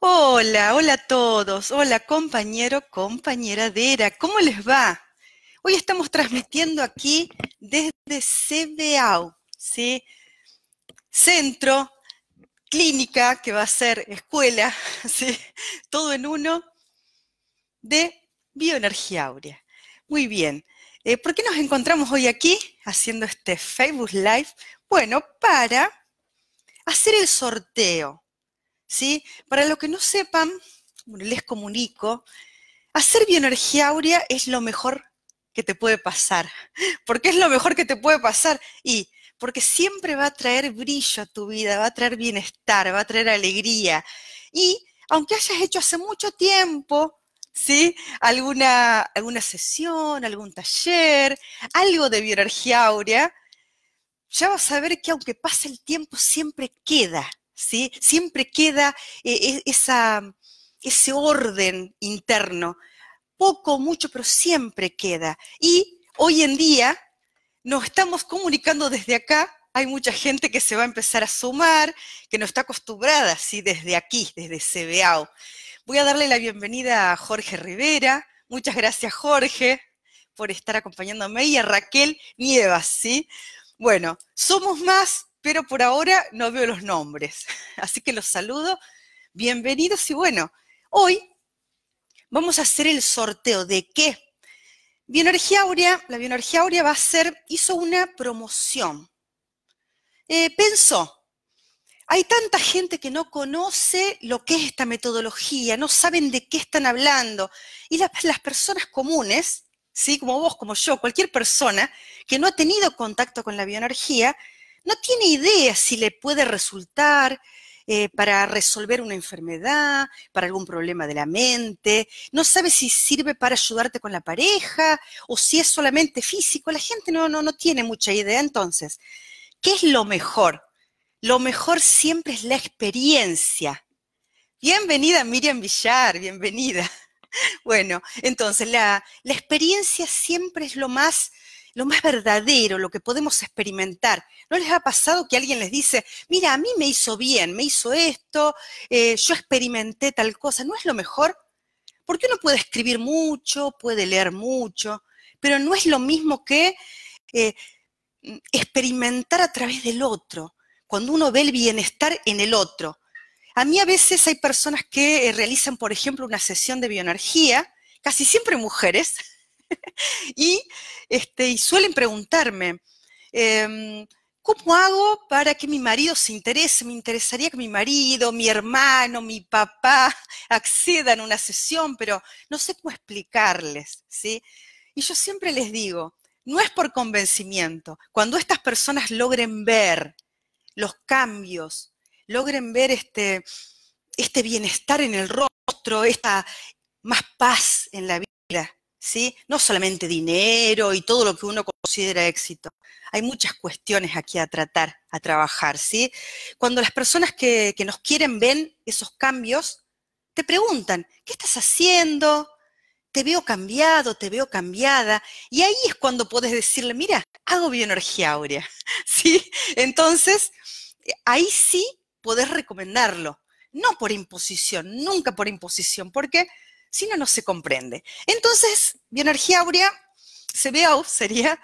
Hola, hola a todos, hola compañero, compañera Dera, ¿cómo les va? Hoy estamos transmitiendo aquí desde CBAU, ¿sí? Centro, clínica, que va a ser escuela, ¿sí? Todo en uno, de bioenergía áurea. Muy bien, eh, ¿por qué nos encontramos hoy aquí haciendo este Facebook Live? Bueno, para hacer el sorteo ¿sí? Para los que no sepan, les comunico, hacer bioenergía áurea es lo mejor que te puede pasar. porque es lo mejor que te puede pasar? Y porque siempre va a traer brillo a tu vida, va a traer bienestar, va a traer alegría. Y aunque hayas hecho hace mucho tiempo, ¿sí? Alguna, alguna sesión, algún taller, algo de bioenergía áurea, ya vas a ver que aunque pase el tiempo, siempre queda, Siempre queda eh, e, ese orden interno, poco, mucho, pero siempre queda. Y hoy en día nos estamos comunicando desde acá, hay mucha gente que se va a empezar a sumar, que no está acostumbrada, Desde aquí, desde CBAO. Voy a darle la bienvenida a Jorge Rivera. Muchas gracias, Jorge, por estar acompañándome y a Raquel Nievas, ¿sí? Bueno, somos más, pero por ahora no veo los nombres. Así que los saludo, bienvenidos y bueno, hoy vamos a hacer el sorteo de qué. Bioenergía Aurea, la Bioenergía Aurea va a ser, hizo una promoción. Eh, pensó, hay tanta gente que no conoce lo que es esta metodología, no saben de qué están hablando. Y las, personas comunes, ¿sí? como vos, como yo, cualquier persona que no ha tenido contacto con la bioenergía, no tiene idea si le puede resultar eh, para resolver una enfermedad, para algún problema de la mente, no sabe si sirve para ayudarte con la pareja o si es solamente físico, la gente no, no, no tiene mucha idea. Entonces, ¿qué es lo mejor? Lo mejor siempre es la experiencia. Bienvenida Miriam Villar, bienvenida. Bueno, entonces la experiencia siempre es lo más lo más verdadero, lo que podemos experimentar. ¿No les ha pasado que alguien les dice, mira, a mí me hizo bien, me hizo esto, eh, yo experimenté tal cosa? ¿No es lo mejor? Porque uno puede escribir mucho, puede leer mucho, pero no es lo mismo que eh, experimentar a través del otro, cuando uno ve el bienestar en el otro. A mí a veces hay personas que eh, realizan, por ejemplo, una sesión de bioenergía, casi siempre mujeres, y, este, y suelen preguntarme, em, ¿cómo hago para que mi marido se interese? Me interesaría que mi marido, mi hermano, mi papá accedan a una sesión, pero no sé cómo explicarles, ¿sí? Y yo siempre les digo, no es por convencimiento. Cuando estas personas logren ver los cambios, logren ver este, este bienestar en el rostro, esta más paz en la vida, ¿sí? No solamente dinero y todo lo que uno considera éxito. Hay muchas cuestiones aquí a tratar, a trabajar, ¿sí? Cuando las personas que, nos quieren ven esos cambios, te preguntan, ¿qué estás haciendo? Te veo cambiado, te veo cambiada. Y ahí es cuando puedes decirle, mira, hago bioenergía áurea, ¿sí? Entonces, eh, ahí sí podés recomendarlo. No por imposición, nunca por imposición, porque si no, no se comprende. Entonces, Bioenergía Aurea, CBAU sería,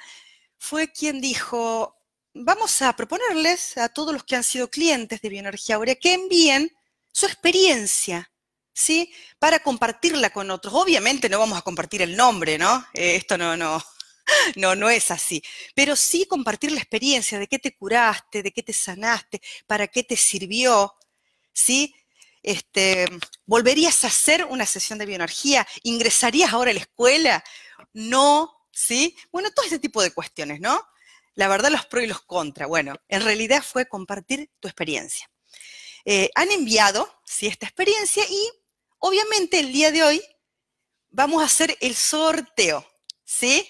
fue quien dijo, vamos a proponerles a todos los que han sido clientes de Bioenergía Aurea que envíen su experiencia, ¿sí? Para compartirla con otros. Obviamente no vamos a compartir el nombre, ¿no? Eh, esto no, no, no, no es así. Pero sí compartir la experiencia de qué te curaste, de qué te sanaste, para qué te sirvió, ¿sí? Este, ¿Volverías a hacer una sesión de bioenergía? ¿Ingresarías ahora a la escuela? No, ¿sí? Bueno, todo ese tipo de cuestiones, ¿no? La verdad, los pros y los contras. Bueno, en realidad fue compartir tu experiencia. Eh, han enviado, ¿sí? Esta experiencia y obviamente el día de hoy vamos a hacer el sorteo, ¿sí?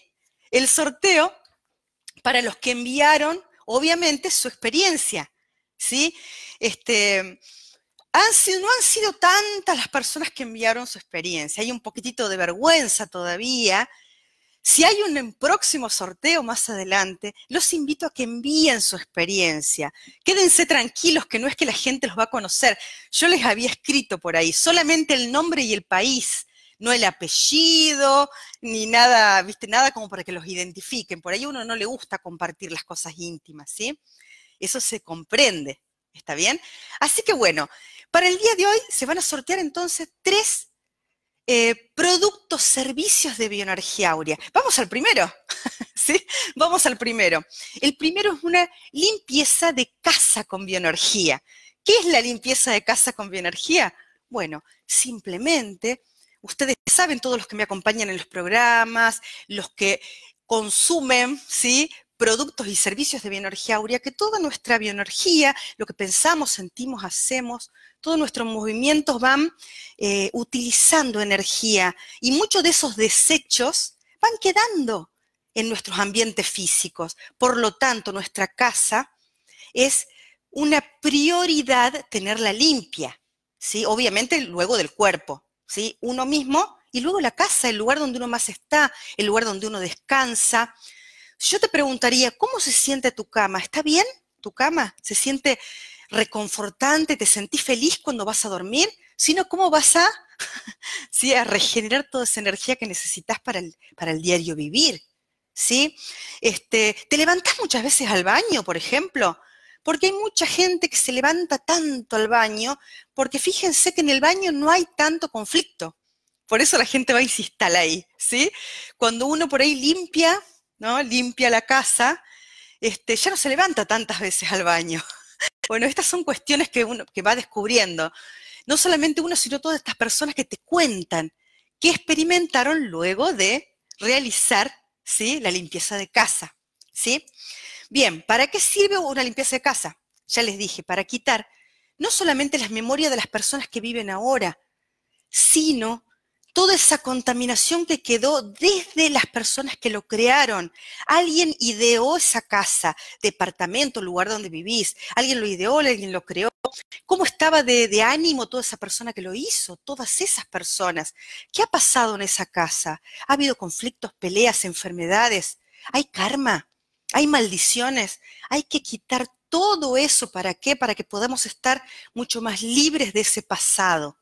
El sorteo para los que enviaron, obviamente, su experiencia, ¿sí? Este, no han sido tantas las personas que enviaron su experiencia. Hay un poquitito de vergüenza todavía. Si hay un próximo sorteo más adelante, los invito a que envíen su experiencia. Quédense tranquilos que no es que la gente los va a conocer. Yo les había escrito por ahí solamente el nombre y el país, no el apellido, ni nada, viste, nada como para que los identifiquen. Por ahí a uno no le gusta compartir las cosas íntimas, ¿sí? Eso se comprende, ¿está bien? Así que bueno, para el día de hoy se van a sortear entonces tres eh, productos, servicios de bioenergía áurea. Vamos al primero, ¿sí? Vamos al primero. El primero es una limpieza de casa con bioenergía. ¿Qué es la limpieza de casa con bioenergía? Bueno, simplemente, ustedes saben, todos los que me acompañan en los programas, los que consumen, ¿sí? productos y servicios de bioenergía áurea, que toda nuestra bioenergía, lo que pensamos, sentimos, hacemos, todos nuestros movimientos van eh, utilizando energía y muchos de esos desechos van quedando en nuestros ambientes físicos. Por lo tanto, nuestra casa es una prioridad tenerla limpia, ¿sí? Obviamente luego del cuerpo, ¿sí? Uno mismo y luego la casa, el lugar donde uno más está, el lugar donde uno descansa. Yo te preguntaría, ¿cómo se siente tu cama? ¿Está bien tu cama? ¿Se siente reconfortante, te sentís feliz cuando vas a dormir, sino cómo vas a, regenerar toda esa energía que necesitas para el, diario vivir. ¿sí? Este, te levantás muchas veces al baño, por ejemplo, porque hay mucha gente que se levanta tanto al baño, porque fíjense que en el baño no hay tanto conflicto. Por eso la gente va y se instala ahí, ¿sí? Cuando uno por ahí limpia, ¿no? Limpia la casa, este, ya no se levanta tantas veces al baño. Bueno, estas son cuestiones que uno que va descubriendo. No solamente uno, sino todas estas personas que te cuentan que experimentaron luego de realizar ¿sí? la limpieza de casa. ¿sí? Bien, ¿para qué sirve una limpieza de casa? Ya les dije, para quitar no solamente las memorias de las personas que viven ahora, sino toda esa contaminación que quedó desde las personas que lo crearon. Alguien ideó esa casa, departamento, lugar donde vivís. Alguien lo ideó, alguien lo creó. ¿Cómo estaba de, ánimo toda esa persona que lo hizo? Todas esas personas. ¿Qué ha pasado en esa casa? ¿Ha habido conflictos, peleas, enfermedades? ¿Hay karma? ¿Hay maldiciones? Hay que quitar todo eso. ¿Para qué? Para que podamos estar mucho más libres de ese pasado.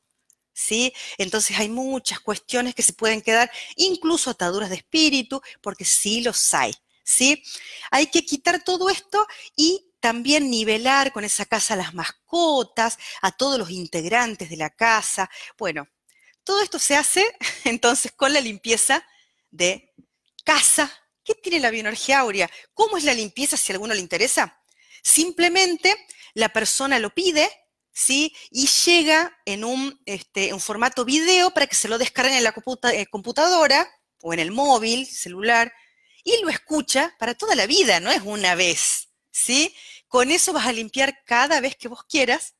¿sí? Entonces hay muchas cuestiones que se pueden quedar, incluso ataduras de espíritu, porque sí los hay, ¿sí? Hay que quitar todo esto y también nivelar con esa casa las mascotas, a todos los integrantes de la casa. Bueno, todo esto se hace entonces con la limpieza de casa. ¿Qué tiene la bioenergía áurea? ¿Cómo es la limpieza si a alguno le interesa? Simplemente la persona lo pide, ¿sí? Y llega en un, este, formato video para que se lo descarguen en la eh, computadora o en el móvil, celular, y lo escucha para toda la vida, no es una vez, ¿sí? Con eso vas a limpiar cada vez que vos quieras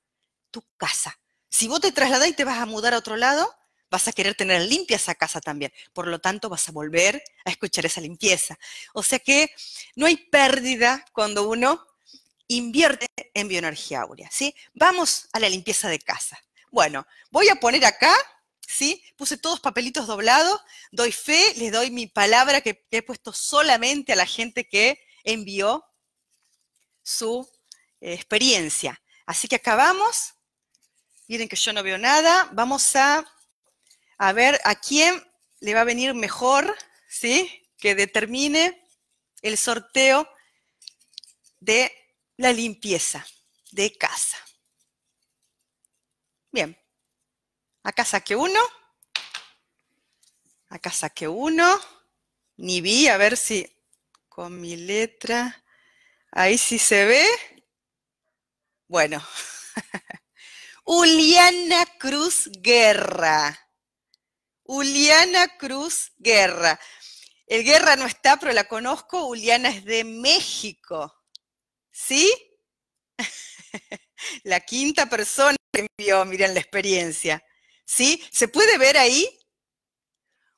tu casa. Si vos te trasladás y te vas a mudar a otro lado, vas a querer tener limpia esa casa también. Por lo tanto, vas a volver a escuchar esa limpieza. O sea que no hay pérdida cuando uno invierte en bioenergía áurea, ¿sí? Vamos a la limpieza de casa. Bueno, voy a poner acá, ¿sí? Puse todos papelitos doblados, doy fe, les doy mi palabra que he puesto solamente a la gente que envió su eh, experiencia. Así que acabamos. Miren que yo no veo nada. Vamos a, a ver a quién le va a venir mejor, ¿sí? Que determine el sorteo de la limpieza de casa. Bien, a casa que uno, a casa que uno, ni vi, a ver si con mi letra, ahí sí se ve. Bueno, Uliana Cruz Guerra. Uliana Cruz Guerra. El Guerra no está, pero la conozco. Uliana es de México. ¿Sí? la quinta persona que envió, miren la experiencia. ¿Sí? ¿Se puede ver ahí?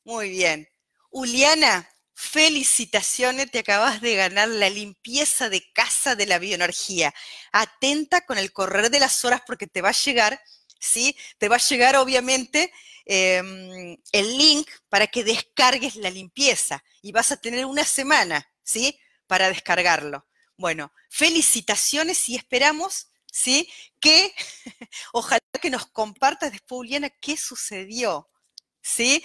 Muy bien. Uliana, felicitaciones, te acabas de ganar la limpieza de casa de la bioenergía. Atenta con el correr de las horas porque te va a llegar, ¿sí? Te va a llegar obviamente em, el link para que descargues la limpieza y vas a tener una semana, ¿sí? Para descargarlo. Bueno, felicitaciones y esperamos, ¿sí? Que ojalá que nos compartas después, Juliana, qué sucedió, ¿sí?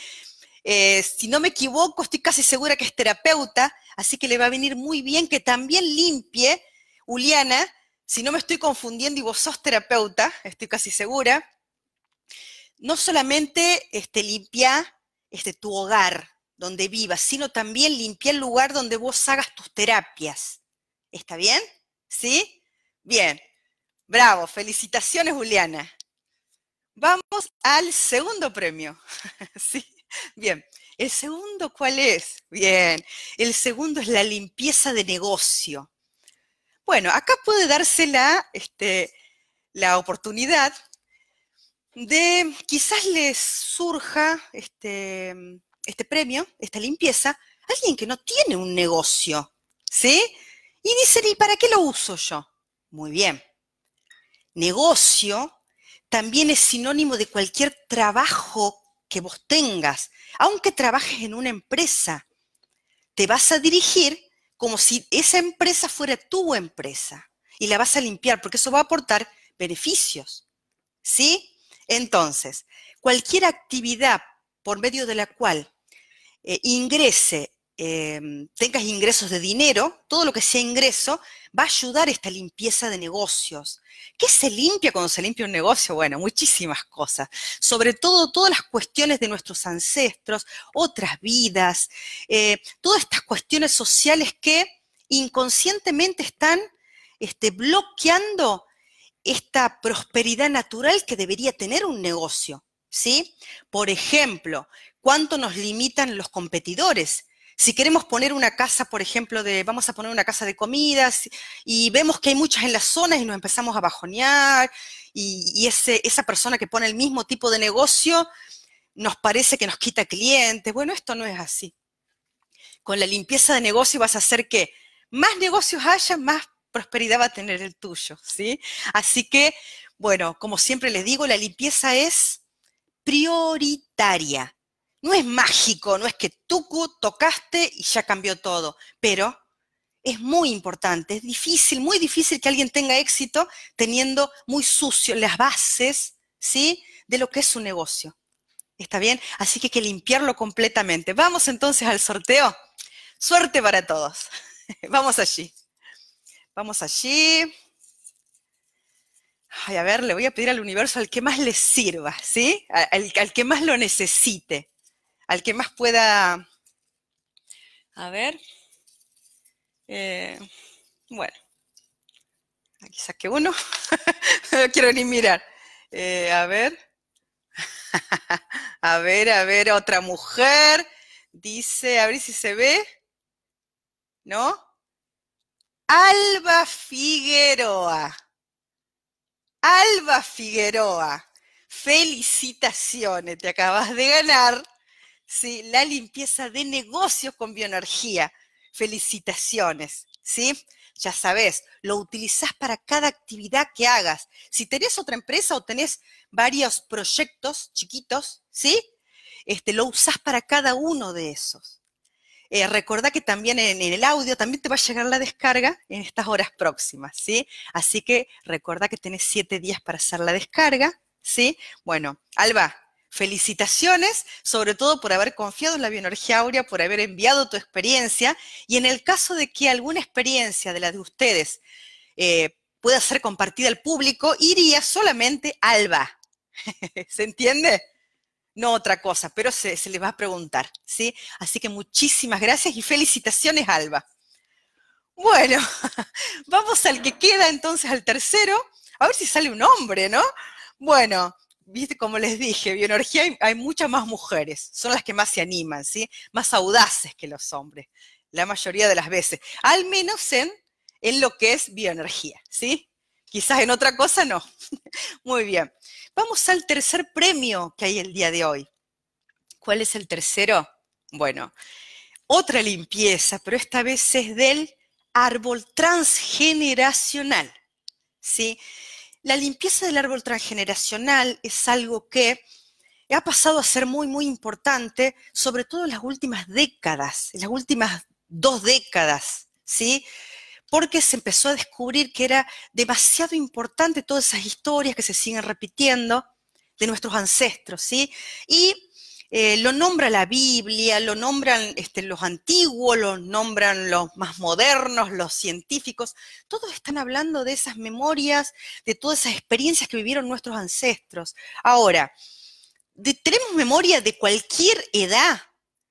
Eh, si no me equivoco, estoy casi segura que es terapeuta, así que le va a venir muy bien que también limpie, Uliana, si no me estoy confundiendo y vos sos terapeuta, estoy casi segura, no solamente este, limpia este, tu hogar donde vivas, sino también limpia el lugar donde vos hagas tus terapias. ¿Está bien? ¿Sí? Bien. Bravo. Felicitaciones, Juliana. Vamos al segundo premio. ¿Sí? Bien. ¿El segundo cuál es? Bien. El segundo es la limpieza de negocio. Bueno, acá puede darse la, este, la oportunidad de quizás les surja este, este premio, esta limpieza, alguien que no tiene un negocio, ¿sí? Y dicen, ¿y para qué lo uso yo? Muy bien. Negocio también es sinónimo de cualquier trabajo que vos tengas. Aunque trabajes en una empresa, te vas a dirigir como si esa empresa fuera tu empresa y la vas a limpiar porque eso va a aportar beneficios. ¿Sí? Entonces, cualquier actividad por medio de la cual eh, ingrese Em, tengas ingresos de dinero, todo lo que sea ingreso va a ayudar a esta limpieza de negocios. ¿Qué se limpia cuando se limpia un negocio? Bueno, muchísimas cosas. Sobre todo todas las cuestiones de nuestros ancestros, otras vidas, eh, todas estas cuestiones sociales que inconscientemente están este, bloqueando esta prosperidad natural que debería tener un negocio. ¿Sí? Por ejemplo, ¿cuánto nos limitan los competidores? Si queremos poner una casa, por ejemplo, de, vamos a poner una casa de comidas y vemos que hay muchas en las zonas y nos empezamos a bajonear y, esa persona que pone el mismo tipo de negocio nos parece que nos quita clientes. Bueno, esto no es así. Con la limpieza de negocio vas a hacer que más negocios haya, más prosperidad va a tener el tuyo, ¿sí? Así que, bueno, como siempre les digo, la limpieza es prioritaria. No es mágico, no es que tú tocaste y ya cambió todo, pero es muy importante, es difícil, muy difícil que alguien tenga éxito teniendo muy sucio las bases, ¿sí? De lo que es su negocio. ¿Está bien? Así que hay que limpiarlo completamente. Vamos entonces al sorteo. Suerte para todos. Vamos allí. Vamos allí. Ay, a ver, le voy a pedir al universo al que más le sirva, ¿sí? al que más lo necesite al que más pueda... A ver. Eh, bueno, aquí saqué uno. no quiero ni mirar. Eh, a ver. a ver, a ver, otra mujer. Dice, a ver si se ve. ¿No? Alba Figueroa. Alba Figueroa. Felicitaciones, te acabas de ganar ¿sí? la limpieza de negocios con bioenergía. Felicitaciones, ¿sí? Ya sabes, lo utilizás para cada actividad que hagas. Si tenés otra empresa o tenés varios proyectos chiquitos, ¿sí? Este, lo usás para cada uno de esos. Eh, recordá que también en, el audio también te va a llegar la descarga en estas horas próximas, ¿sí? Así que recordá que tenés siete días para hacer la descarga, ¿sí? Bueno, Alba, Felicitaciones, sobre todo por haber confiado en la bioenergía áurea, por haber enviado tu experiencia y en el caso de que alguna experiencia de la de ustedes eh, pueda ser compartida al público, iría solamente Alba. ¿Se entiende? No otra cosa, pero se, les va a preguntar, ¿sí? Así que muchísimas gracias y felicitaciones, Alba. Bueno, vamos al que queda entonces, al tercero. A ver si sale un hombre, ¿no? Bueno, viste, como les dije, bioenergía hay, muchas más mujeres, son las que más se animan, ¿sí? Más audaces que los hombres, la mayoría de las veces, al menos en, en lo que es bioenergía, ¿sí? Quizás en otra cosa no. Muy bien. Vamos al tercer premio que hay el día de hoy. ¿Cuál es el tercero? Bueno, otra limpieza, pero esta vez es del árbol transgeneracional, ¿sí? sí la limpieza del árbol transgeneracional es algo que ha pasado a ser muy, muy importante, sobre todo en las últimas décadas, en las últimas dos décadas, ¿sí? Porque se empezó a descubrir que era demasiado importante todas esas historias que se siguen repitiendo de nuestros ancestros, ¿sí? Y eh, lo nombra la Biblia, lo nombran este, los antiguos, lo nombran los más modernos, los científicos. Todos están hablando de esas memorias, de todas esas experiencias que vivieron nuestros ancestros. Ahora, ¿tenemos memoria de cualquier edad?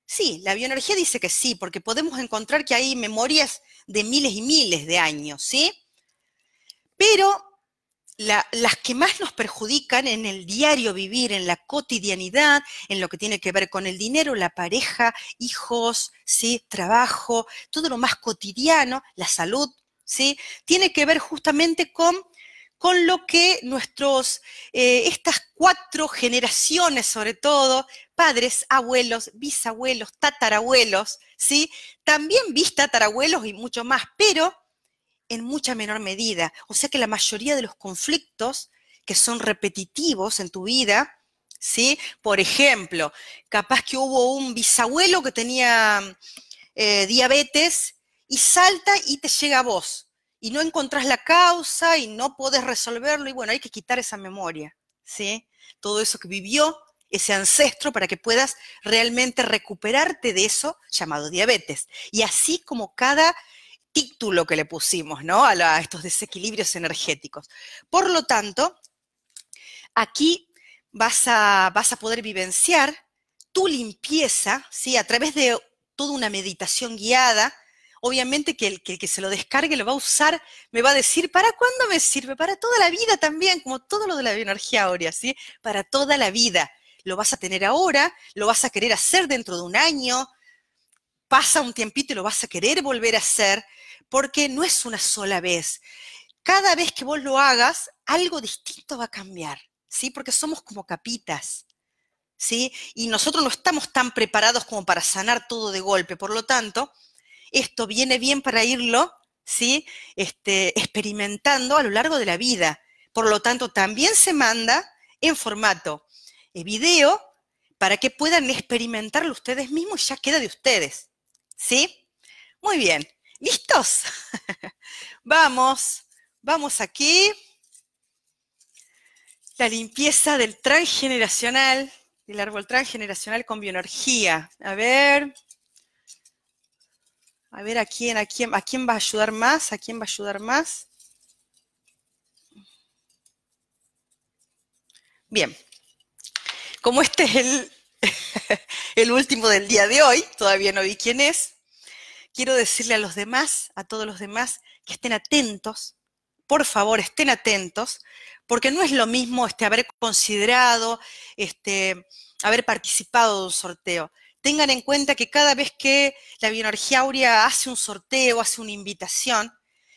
Sí, la bioenergía dice que sí, porque podemos encontrar que hay memorias de miles y miles de años, ¿sí? Pero las que más nos perjudican en el diario vivir, en la cotidianidad, en lo que tiene que ver con el dinero, la pareja, hijos, ¿sí? trabajo, todo lo más cotidiano, la salud, ¿sí? tiene que ver justamente con, con lo que nuestros, eh, estas cuatro generaciones sobre todo, padres, abuelos, bisabuelos, tatarabuelos, ¿sí? también bis tatarabuelos y mucho más, pero en mucha menor medida. O sea que la mayoría de los conflictos que son repetitivos en tu vida, ¿sí? Por ejemplo, capaz que hubo un bisabuelo que tenía mm, eh, diabetes y salta y te llega a vos. Y no encontrás la causa y no podés resolverlo. Y bueno, hay que quitar esa memoria, ¿sí? Todo eso que vivió ese ancestro para que puedas realmente recuperarte de eso llamado diabetes. Y así como cada título que le pusimos ¿no? a, estos desequilibrios energéticos. Por lo tanto, aquí vas a, vas a poder vivenciar tu limpieza ¿sí? a través de toda una meditación guiada. Obviamente que el, que se lo descargue lo va a usar, me va a decir, ¿para cuándo me sirve? Para toda la vida también, como todo lo de la bioenergía áurea, ¿sí? Para toda la vida. Lo vas a tener ahora, lo vas a querer hacer dentro de un año, pasa un tiempito y lo vas a querer volver a hacer, porque no es una sola vez. Cada vez que vos lo hagas, algo distinto va a cambiar, ¿sí? Porque somos como capitas, ¿sí? Y nosotros no estamos tan preparados como para sanar todo de golpe, por lo tanto, esto viene bien para irlo, ¿sí? Este, experimentando a lo largo de la vida. Por lo tanto, también se manda en formato video para que puedan experimentarlo ustedes mismos y ya queda de ustedes. ¿Sí? Muy bien. ¿Listos? vamos, vamos aquí. La limpieza del transgeneracional, del árbol transgeneracional con bioenergía. A ver. A ver a quién, a quién, a quién va a ayudar más, a quién va a ayudar más. Bien. Como este es el el último del día de hoy, todavía no vi quién es, quiero decirle a los demás, a todos los demás, que estén atentos, por favor, estén atentos, porque no es lo mismo este, haber considerado, este, haber participado de un sorteo. Tengan en cuenta que cada vez que la Bioenergía Aurea hace un sorteo, hace una invitación,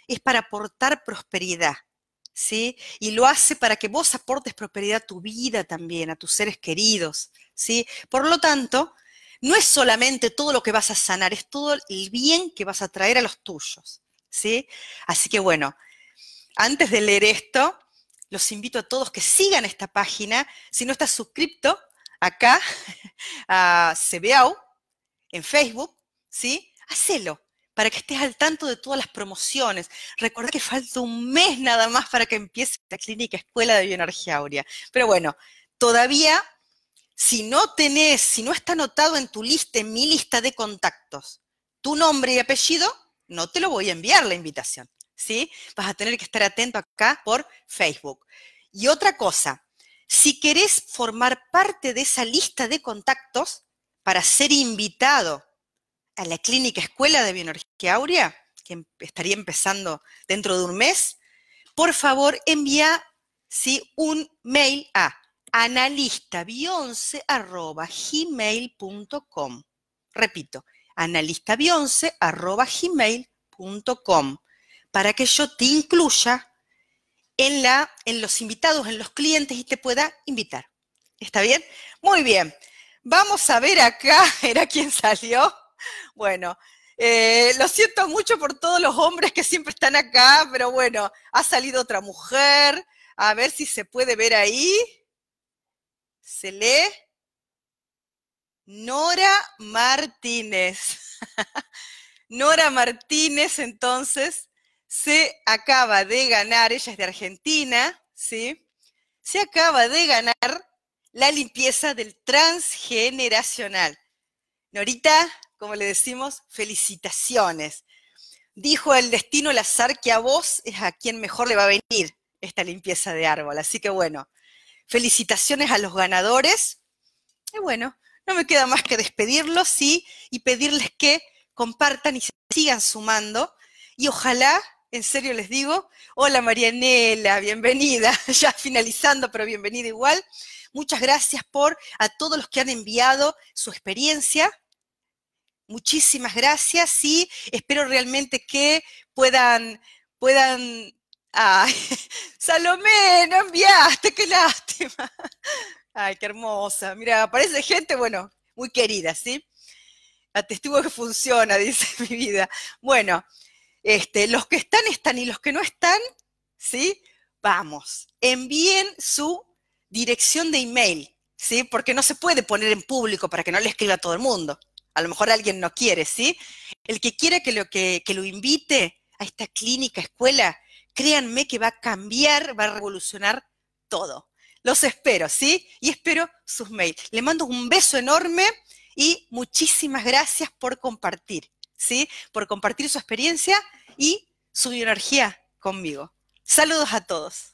es para aportar prosperidad. Y lo hace para que vos aportes prosperidad a tu vida también, a tus seres queridos, Por lo tanto, no es solamente todo lo que vas a sanar, es todo el bien que vas a traer a los tuyos, Así que bueno, antes de leer esto, los invito a todos que sigan esta página. Si no estás suscripto, acá a CBAU en Facebook, ¿sí? Hacelo para que estés al tanto de todas las promociones. Recuerda que falta un mes nada más para que empiece la clínica Escuela de Bioenergía Aurea. Pero bueno, todavía, si no tenés, si no está anotado en tu lista, en mi lista de contactos, tu nombre y apellido, no te lo voy a enviar la invitación, ¿sí? Vas a tener que estar atento acá por Facebook. Y otra cosa, si querés formar parte de esa lista de contactos para ser invitado a la clínica escuela de bioenergía Aurea, que em, estaría empezando dentro de un mes, por favor envía un mail a analistabionce.gmail.com. Repito, analistabionce.gmail.com para que yo te incluya en, la, en los invitados, en los clientes y te pueda invitar. ¿Está bien? Muy bien. Vamos a ver acá, ¿era quien salió? Bueno, eh, lo siento mucho por todos los hombres que siempre están acá, pero bueno, ha salido otra mujer. A ver si se puede ver ahí. ¿Se lee? Nora Martínez. Nora Martínez, entonces, se acaba de ganar, ella es de Argentina, ¿sí? Se acaba de ganar la limpieza del transgeneracional. Norita, como le decimos, felicitaciones. Dijo el destino el azar que a vos es a quien mejor le va a venir esta limpieza de árbol. Así que bueno, felicitaciones a los ganadores. Y bueno, no me queda más que despedirlos ¿sí? y pedirles que compartan y sigan sumando. Y ojalá, en serio les digo, hola Marianela, bienvenida, ya finalizando, pero bienvenida igual. Muchas gracias por a todos los que han enviado su experiencia, Muchísimas gracias y espero realmente que puedan, puedan, ay, Salomé, no enviaste, qué lástima. Ay, qué hermosa. Mira, aparece gente, bueno, muy querida, ¿sí? Atestigo ah, que funciona, dice mi vida. Bueno, este, los que están, están y los que no están, ¿sí? Vamos, envíen su dirección de email, ¿sí? Porque no se puede poner en público para que no le escriba a todo el mundo a lo mejor alguien no quiere, ¿sí? El que quiera que lo, que, lo invite a esta clínica, escuela, créanme que va a cambiar, va a revolucionar todo. Los espero, ¿sí? Y espero sus mails. Le mando un beso enorme y muchísimas gracias por compartir, ¿sí? Por compartir su experiencia y su energía conmigo. Saludos a todos.